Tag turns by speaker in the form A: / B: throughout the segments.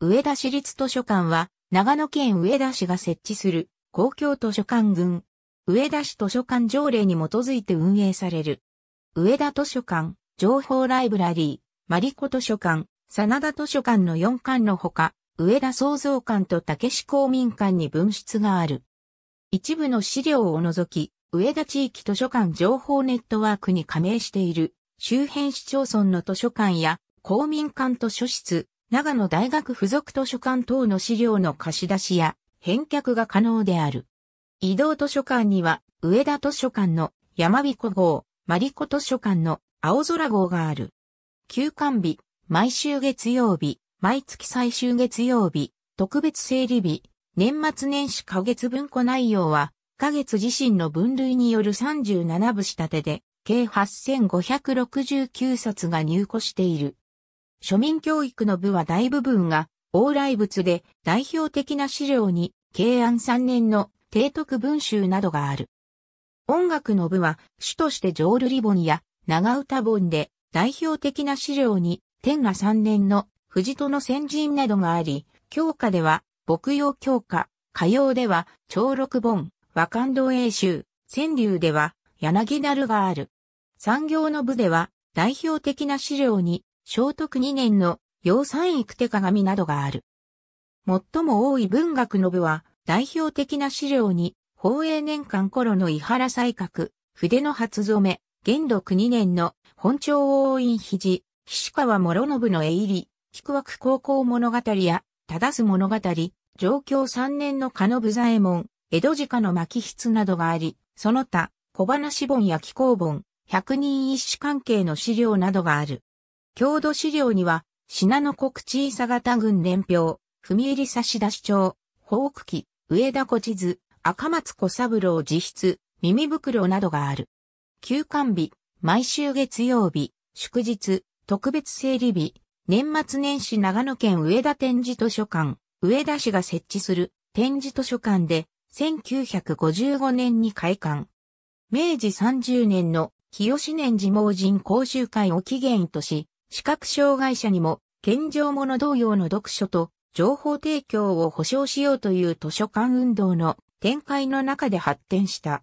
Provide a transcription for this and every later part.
A: 上田市立図書館は、長野県上田市が設置する公共図書館群、上田市図書館条例に基づいて運営される。上田図書館、情報ライブラリー、マリコ図書館、真田図書館の4館のほか、上田創造館と竹志公民館に分室がある。一部の資料を除き、上田地域図書館情報ネットワークに加盟している周辺市町村の図書館や公民館図書室、長野大学附属図書館等の資料の貸し出しや返却が可能である。移動図書館には、上田図書館の山彦号、マリコ図書館の青空号がある。休館日、毎週月曜日、毎月最終月曜日、特別整理日、年末年始か月文庫内容は、か月自身の分類による37部仕立てで、計8569冊が入庫している。庶民教育の部は大部分が往来物で代表的な資料に慶安3年の提督文集などがある。音楽の部は主としてジョールリボンや長唄本で代表的な資料に天下3年の藤戸の先人などがあり、教科では牧羊教科、歌謡では長六本、和感動英集、川柳では柳なるがある。産業の部では代表的な資料に聖徳2年の要三育手鏡などがある。最も多い文学の部は、代表的な資料に、宝永年間頃の伊原才閣、筆の初染め、元禄2年の本庁応印肘、岸川諸信の絵入り、菊枠高校物語や、正す物語、上京3年の加野部左衛門、江戸時間の巻筆などがあり、その他、小話本や紀行本、百人一子関係の資料などがある。郷土資料には、品の国小佐方郡年表、踏入差出帳、宝ー記、上田古地図、赤松小三郎自筆、耳袋などがある。休館日、毎週月曜日、祝日、特別整理日、年末年始長野県上田展示図書館、上田市が設置する展示図書館で1955年に開館。明治30年の清志年寺盲人講習会を起源とし、視覚障害者にも、健常者同様の読書と情報提供を保障しようという図書館運動の展開の中で発展した。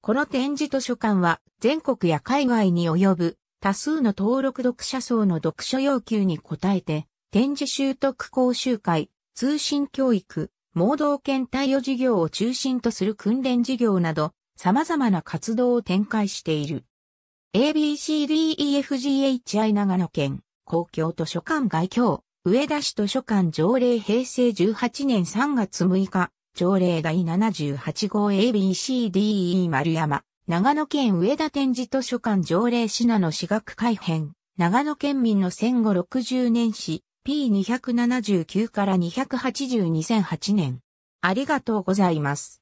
A: この展示図書館は全国や海外に及ぶ多数の登録読者層の読書要求に応えて展示習得講習会、通信教育、盲導犬対応事業を中心とする訓練事業など様々な活動を展開している。ABCDEFGHI 長野県公共図書館外教上田市図書館条例平成18年3月6日条例第78号 ABCDE 丸山長野県上田展示図書館条例品の私学改編長野県民の戦後60年史 P279 から2 8 2008年ありがとうございます。